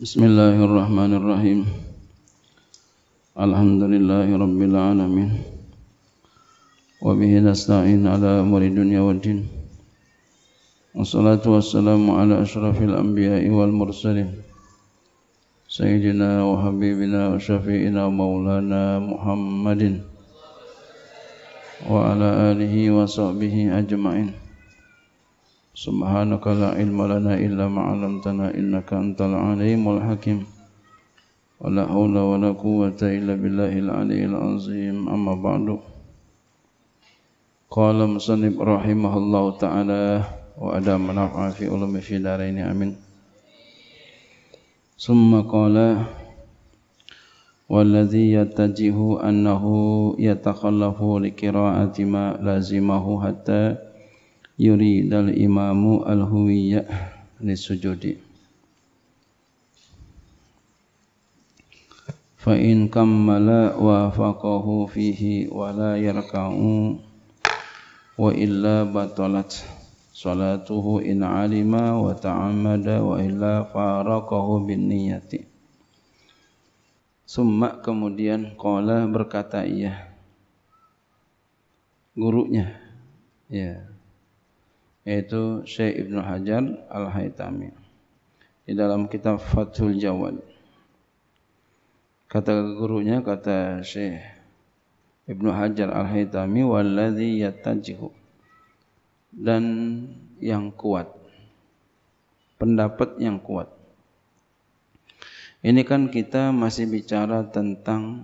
بسم الله الرحمن الرحيم الحمد لله رب العالمين وبه نستعين على أمور الدنيا والدين والصلاة والسلام على أشرف الأنبياء والمرسلين سيدنا وحبيبنا وشفيئنا مولانا محمد وعلى آله وصحبه أجمعين سبحانك لا علم لنا إلا ما علمتنا إنك أنت العليم الحكيم ولا حول ولا قوة إلا بالله العلي العظيم أما بعد قال مصنف رحمه الله تعالى وأدام نفع في علم في دارين آمين ثم قال والذي يتجه أنه يتخلف لقراءة ما لازمه حتى Yuri dal imamu al-huwiyya lisujudi fa in kammala wa faqahu fihi wa la yarka'u wa illa batalat salatuhu in alima wa taamada wa illa faraqahu bin niyati summa kemudian qala berkata iya gurunya ya yeah yaitu Syekh Ibnu Hajar al haitami di dalam kitab Fathul Jawad kata gurunya kata Syekh Ibnu Hajar al haitami walladhi yattajihu dan yang kuat pendapat yang kuat ini kan kita masih bicara tentang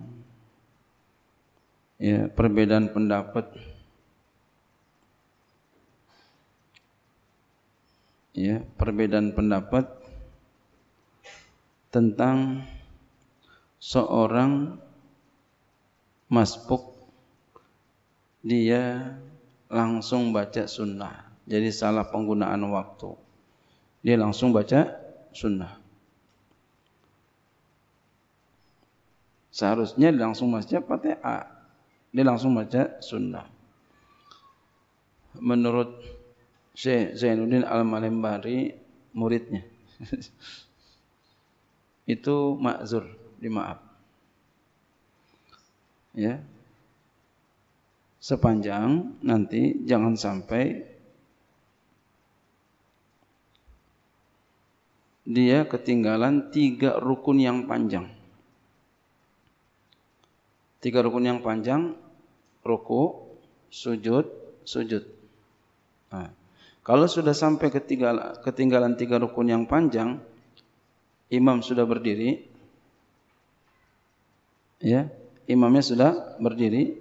ya, perbedaan pendapat ya perbedaan pendapat tentang seorang masbuk dia langsung baca sunnah jadi salah penggunaan waktu dia langsung baca sunnah seharusnya dia langsung baca fatihah dia langsung baca sunnah menurut Syekh Zainuddin Al-Malembari muridnya. itu makzur, dimaaf. Ya. Sepanjang nanti jangan sampai dia ketinggalan tiga rukun yang panjang. Tiga rukun yang panjang, ruku, sujud, sujud. Nah, kalau sudah sampai ketinggalan, ketinggalan tiga rukun yang panjang, imam sudah berdiri, ya, imamnya sudah berdiri,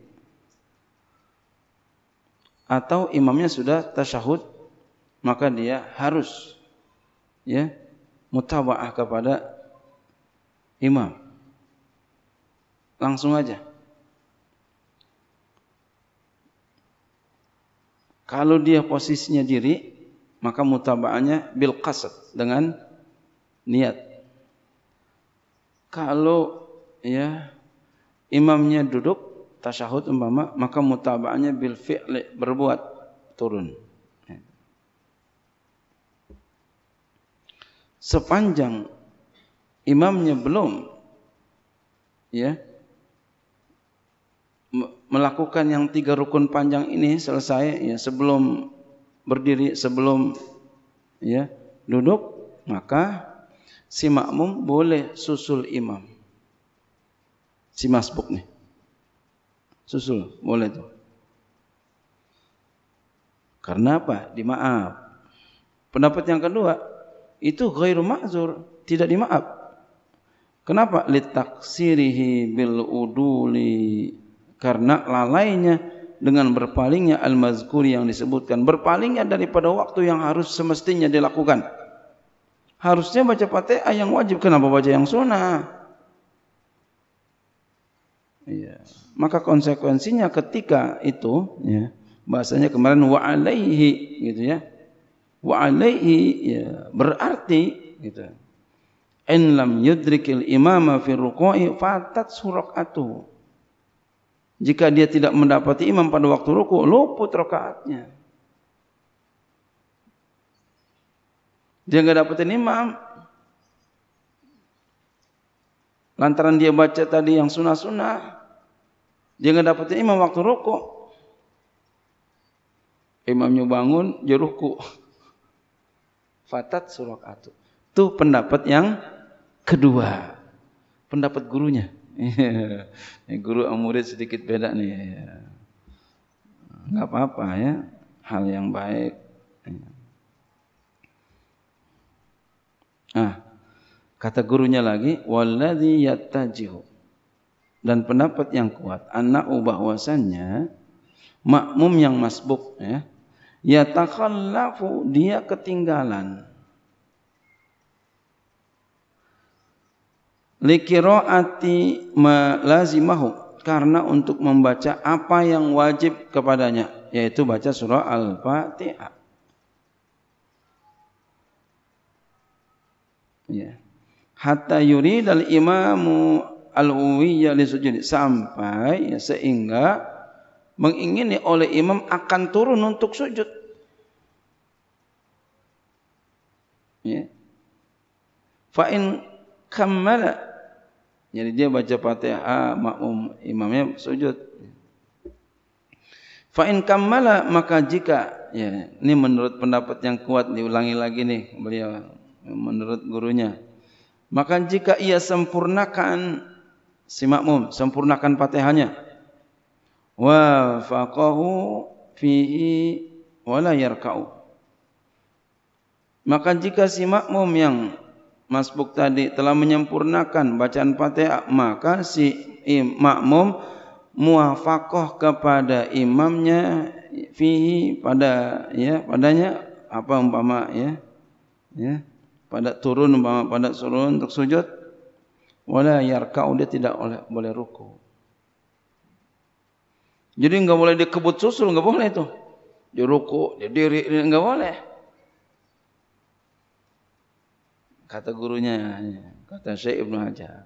atau imamnya sudah tasyahud, maka dia harus ya mutawaah kepada imam. Langsung aja. Kalau dia posisinya diri, maka mutabaannya bil qasad dengan niat. Kalau ya imamnya duduk tasyahud umpama, maka mutabaannya bil fi'li berbuat turun. Ya. Sepanjang imamnya belum ya melakukan yang tiga rukun panjang ini selesai ya sebelum berdiri sebelum ya duduk maka si makmum boleh susul imam si masbuk nih susul boleh tuh karena apa dimaaf pendapat yang kedua itu ghairu ma'zur tidak dimaaf kenapa litaksirihi bil uduli karena lalainya dengan berpalingnya al mazkuri yang disebutkan berpalingnya daripada waktu yang harus semestinya dilakukan harusnya baca fatihah yang wajib kenapa baca yang sunnah ya. maka konsekuensinya ketika itu ya, bahasanya kemarin wa alaihi gitu ya wa alaihi ya, berarti gitu in lam yudrikil imama fi ruku'i fatat surakatuhu Jika dia tidak mendapati imam pada waktu ruku, luput rakaatnya. Dia nggak dapetin imam. Lantaran dia baca tadi yang sunnah-sunnah, dia nggak dapetin imam waktu ruku. Imamnya bangun, jeruku. ruku. Fatat surakatu. Itu pendapat yang kedua. Pendapat gurunya. Iya. guru murid sedikit beda nih. Enggak ya. apa-apa ya, hal yang baik. Ah, kata gurunya lagi, waladhi yattajihu. Dan pendapat yang kuat, anak bahwasannya makmum yang masbuk ya, lafu dia ketinggalan likiraati melazimahu karena untuk membaca apa yang wajib kepadanya yaitu baca surah al-fatihah ya hatta yurid al-imamu al-uwiyya li sujudi sampai ya, sehingga mengingini oleh imam akan turun untuk sujud ya fa in jadi dia baca Fatihah ah, makmum imamnya sujud. Fa in kammala maka jika ya ini menurut pendapat yang kuat diulangi lagi nih beliau menurut gurunya. Maka jika ia sempurnakan si makmum sempurnakan Fatihahnya. Wa faqahu fihi wala yarka'u. Maka jika si makmum yang masbuk tadi telah menyempurnakan bacaan Fatihah maka si makmum muafakoh kepada imamnya fihi pada ya padanya apa umpama ya ya pada turun umpama pada turun untuk sujud wala yarkau dia tidak boleh boleh ruku jadi enggak boleh dikebut susul enggak boleh itu dia ruku dia diri enggak boleh Kata gurunya, kata Syekh Ibnu Hajar.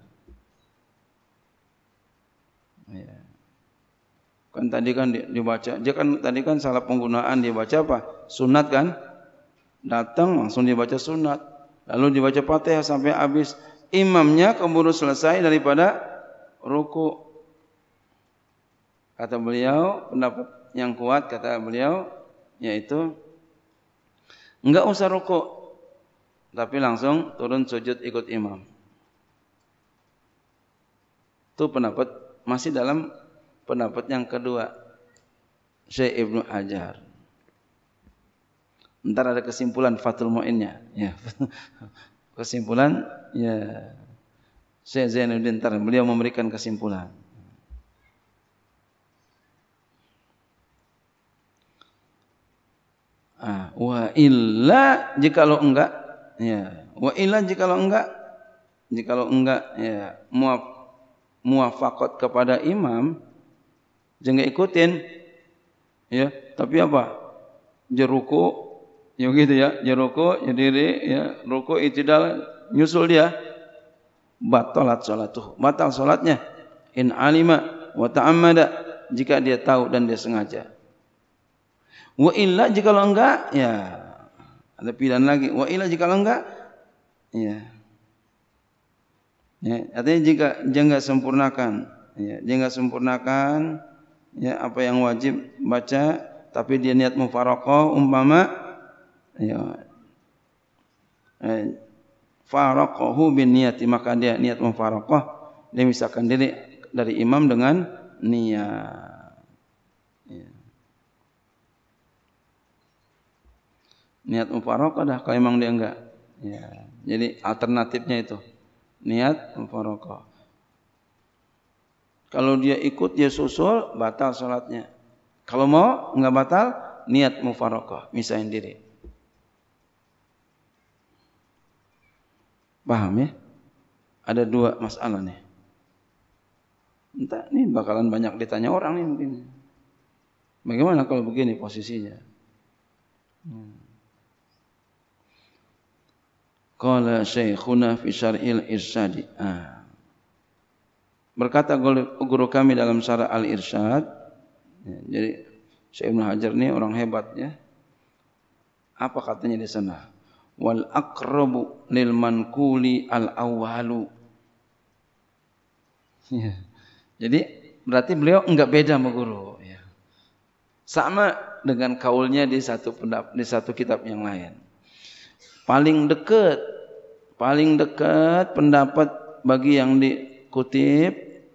Ya. Kan tadi kan dibaca, dia kan tadi kan salah penggunaan dibaca apa? Sunat kan? Datang langsung dibaca sunat. Lalu dibaca Fatihah sampai habis. Imamnya keburu selesai daripada ruku. Kata beliau, pendapat yang kuat kata beliau yaitu enggak usah ruku, tapi langsung turun sujud ikut imam. Itu pendapat masih dalam pendapat yang kedua Syekh Ibnu Hajar. Ntar ada kesimpulan fatul Mu'innya. Ya. Kesimpulan ya Syekh Zainuddin ntar beliau memberikan kesimpulan. Ah, wa illa lo enggak Ya. Wa illa jika enggak jika enggak ya muaf muafakat kepada imam jangan ikutin ya tapi apa jeruku ya gitu ya jeruku jadi ya, ya ruku itidal nyusul dia batalat salatuh batal lah salatnya in alima wa ta'ammada jika dia tahu dan dia sengaja wa illa jika enggak ya ada pilihan lagi. Wa ila jika enggak, ya. ya. Artinya jika jangan sempurnakan, ya. jangan sempurnakan ya, apa yang wajib baca, tapi dia niat mufarokoh umpama, ya. Eh, farokohu bin niat maka dia niat mufarokoh dia misalkan diri dari imam dengan niat. niat mufarokoh dah kalau emang dia enggak ya jadi alternatifnya itu niat mufarokoh kalau dia ikut dia susul batal sholatnya kalau mau enggak batal niat mufarokoh misahin diri paham ya ada dua masalah nih entah nih bakalan banyak ditanya orang nih mungkin bagaimana kalau begini posisinya hmm. Qala syekhuna fi syar'il irsyadi. Ah. Berkata guru kami dalam syarah al-irsyad. Ya, jadi Syekh Ibnu Hajar ini orang hebat ya. Apa katanya di sana? Wal aqrabu lil mankuli al awalu. Ya. Jadi berarti beliau enggak beda sama guru ya. Sama dengan kaulnya di satu pendap, di satu kitab yang lain paling dekat paling dekat pendapat bagi yang dikutip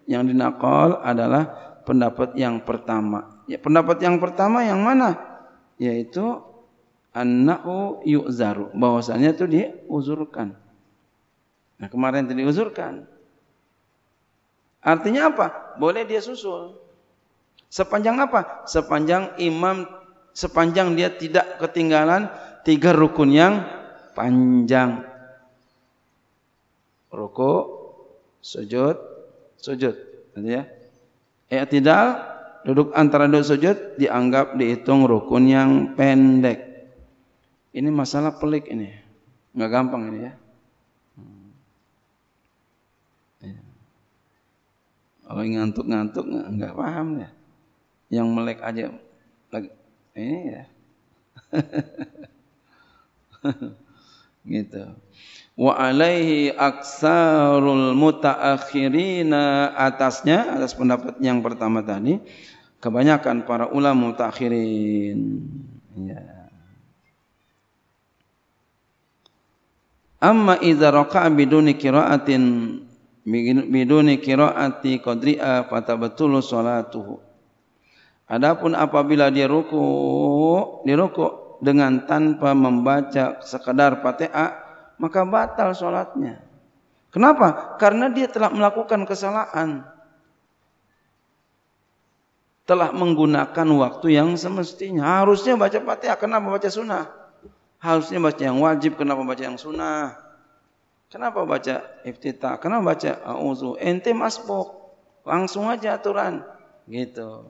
yang dinakol adalah pendapat yang pertama ya pendapat yang pertama yang mana yaitu annahu yu'zaru bahwasanya itu diuzurkan nah kemarin tadi uzurkan artinya apa boleh dia susul sepanjang apa sepanjang imam sepanjang dia tidak ketinggalan tiga rukun yang panjang. Ruku, sujud, sujud. Gitu ya. I'tidal duduk antara dua sujud dianggap dihitung rukun yang pendek. Ini masalah pelik ini. nggak gampang ini ya. Hmm. Iya. Kalau ngantuk-ngantuk nggak paham ya. Yang melek aja lagi ini ya. gitu wa alaihi aksarul mutaakhirina atasnya atas pendapat yang pertama tadi kebanyakan para ulama mutakhirin ya amma idza raqa'a biduni qira'atin biduni qira'ati qadri'a fatabatulu salatuhu adapun apabila dia ruku dia ruku dengan tanpa membaca sekadar Fatihah maka batal sholatnya. Kenapa? Karena dia telah melakukan kesalahan. Telah menggunakan waktu yang semestinya. Harusnya baca Fatihah, kenapa baca sunnah? Harusnya baca yang wajib, kenapa baca yang sunnah? Kenapa baca iftitah? Kenapa baca auzu? Ente masbuk. Langsung aja aturan. Gitu.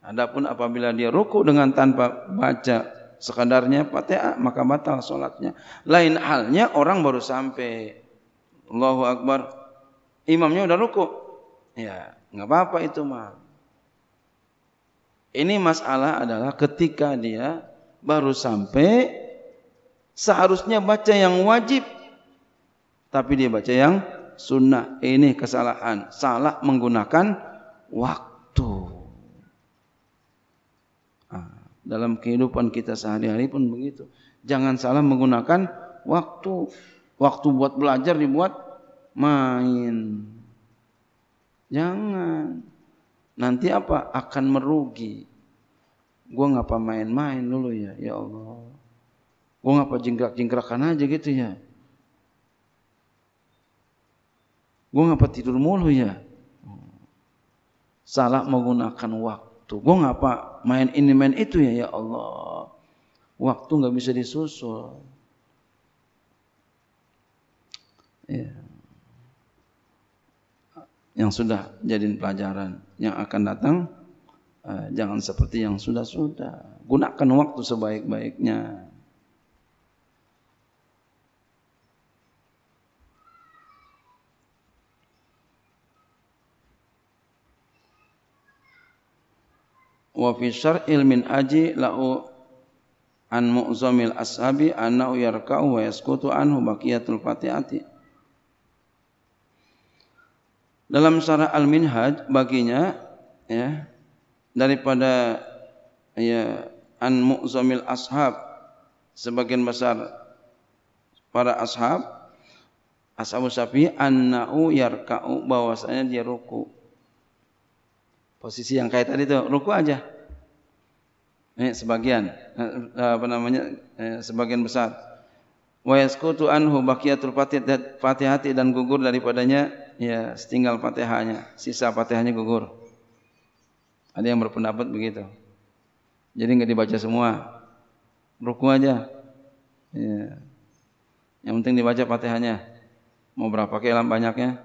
Adapun apabila dia ruku dengan tanpa baca sekadarnya Fatihah maka batal salatnya. Lain halnya orang baru sampai Allahu Akbar imamnya udah ruku. Ya, nggak apa-apa itu mah. Ini masalah adalah ketika dia baru sampai seharusnya baca yang wajib tapi dia baca yang sunnah. Ini kesalahan, salah menggunakan waktu. dalam kehidupan kita sehari-hari pun begitu. Jangan salah menggunakan waktu. Waktu buat belajar dibuat main. Jangan. Nanti apa? Akan merugi. gue ngapa main-main dulu ya, ya Allah. gue ngapa jengkrak-jengkrakan aja gitu ya. gue ngapa tidur mulu ya. Salah menggunakan waktu waktu. Gue ngapa main ini main itu ya ya Allah. Waktu nggak bisa disusul. Ya. Yang sudah jadi pelajaran yang akan datang eh, jangan seperti yang sudah-sudah. Gunakan waktu sebaik-baiknya. wa fi syar'il min aji la'u an mu'zamil ashabi anna yarka'u wa yaskutu anhu baqiyatul fatihati dalam syarah al-minhaj baginya ya daripada ya an mu'zamil ashab sebagian besar para ashab ashabu syafi'i anna'u yarka'u bahwasanya dia ruku' posisi yang kayak tadi tuh ruku aja ini eh, sebagian eh, apa namanya eh, sebagian besar wa yaskutu anhu baqiyatul fatihati dan gugur daripadanya ya setinggal fatihahnya sisa fatihahnya gugur ada yang berpendapat begitu jadi nggak dibaca semua ruku aja ya. yang penting dibaca fatihahnya mau berapa kelam banyaknya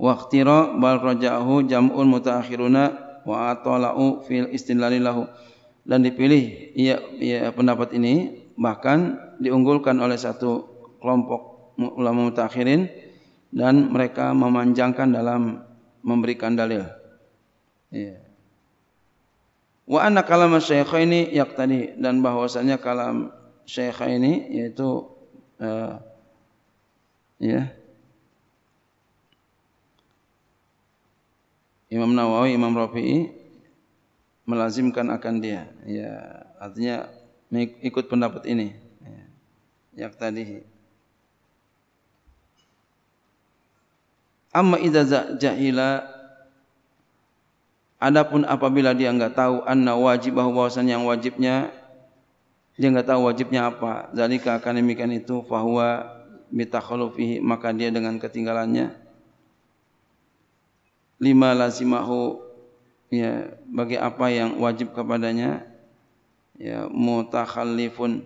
waqtira bal raja'ahu jam'un mutaakhiruna wa atala'u fil istinlali lahu dan dipilih ya, ya pendapat ini bahkan diunggulkan oleh satu kelompok ulama mutakhirin dan mereka memanjangkan dalam memberikan dalil. Ya. Wa anna kalam syekh ini yak tadi dan bahwasanya kalam syekh ini yaitu uh, ya Imam Nawawi, Imam Rafi'i melazimkan akan dia. Ya, artinya ikut pendapat ini. Ya, yang tadi. Amma idza jahila Adapun apabila dia enggak tahu anna wajib bahwasan yang wajibnya dia enggak tahu wajibnya apa zalika akan demikian itu fahuwa mitakhalufihi maka dia dengan ketinggalannya lima lazimahu ya bagi apa yang wajib kepadanya ya mutakhallifun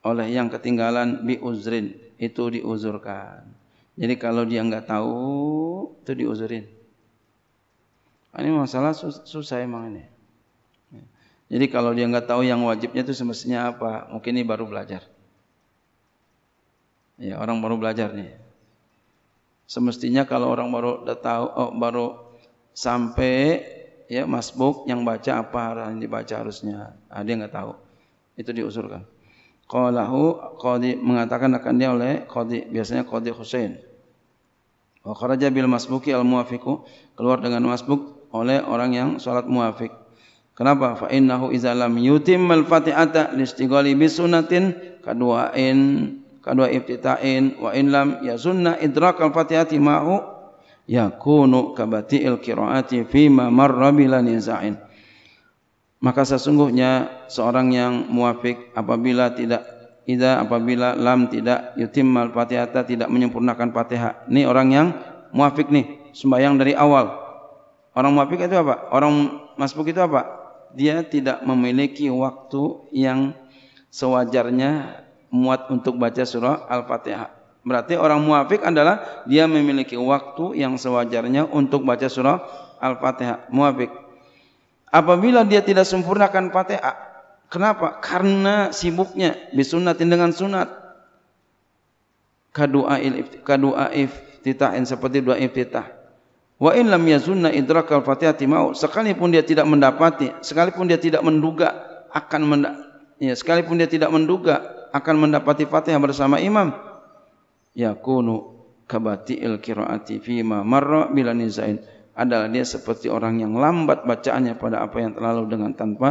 oleh yang ketinggalan bi uzrin itu diuzurkan. Jadi kalau dia nggak tahu itu diuzurin. Ah, ini masalah sus susah emang ini. Ya. Jadi kalau dia nggak tahu yang wajibnya itu semestinya apa, mungkin ini baru belajar. Ya orang baru belajar nih. Semestinya kalau orang baru tahu oh, baru sampai ya masbuk yang baca apa yang dibaca harusnya. Nah, dia nggak tahu. Itu diusulkan. Qalahu qadi mengatakan akan dia oleh qadi biasanya qadi Husain. Wa kharaja bil masbuki al muwafiqu keluar dengan masbuk oleh orang yang salat muafik. Kenapa? Fa innahu idza lam yutimmal fatihata listighali bi sunnatin kaduain kadua ibtitain wa in lam yazunna idrak al-fatihati ma'u yakunu kabati'il qiraati fi ma marra nizain maka sesungguhnya seorang yang muafik apabila tidak ida apabila lam tidak yutimmal fatihata tidak menyempurnakan fatihah ini orang yang muafik nih sembahyang dari awal orang muafik itu apa orang masbuk itu apa dia tidak memiliki waktu yang sewajarnya muat untuk baca surah Al-Fatihah. Berarti orang muafik adalah dia memiliki waktu yang sewajarnya untuk baca surah Al-Fatihah. Muafik. Apabila dia tidak sempurnakan Fatihah, kenapa? Karena sibuknya bisunatin dengan sunat. Kadua kadua iftitahin seperti dua iftitah. Wa in lam yazunna idraka al-Fatihah mau, sekalipun dia tidak mendapati, sekalipun dia tidak menduga akan menda ya, sekalipun dia tidak menduga akan mendapati Fatihah bersama imam yakunu kabati'il qiraati fima marra bila nizain adalah dia seperti orang yang lambat bacaannya pada apa yang terlalu dengan tanpa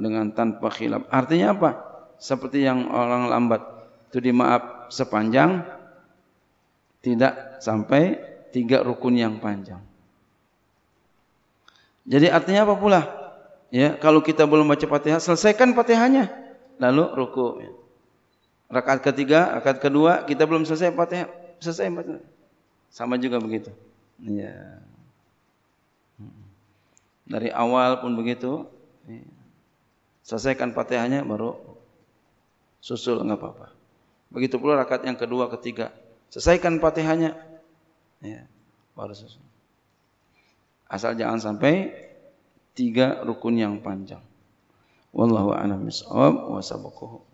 dengan tanpa khilaf. Artinya apa? Seperti yang orang lambat itu dimaaf sepanjang tidak sampai tiga rukun yang panjang. Jadi artinya apa pula? Ya, kalau kita belum baca Fatihah, selesaikan Fatihahnya lalu ruku. Rakaat ketiga, rakaat kedua, kita belum selesai Fatihah, selesai Fatihah. Sama juga begitu. Ya. Dari awal pun begitu. Iya. Selesaikan Fatihahnya baru susul enggak apa-apa. Begitu pula rakaat yang kedua, ketiga. Selesaikan Fatihahnya. Ya, baru susul. Asal jangan sampai tiga rukun yang panjang. والله أعلم بالصواب وسبقه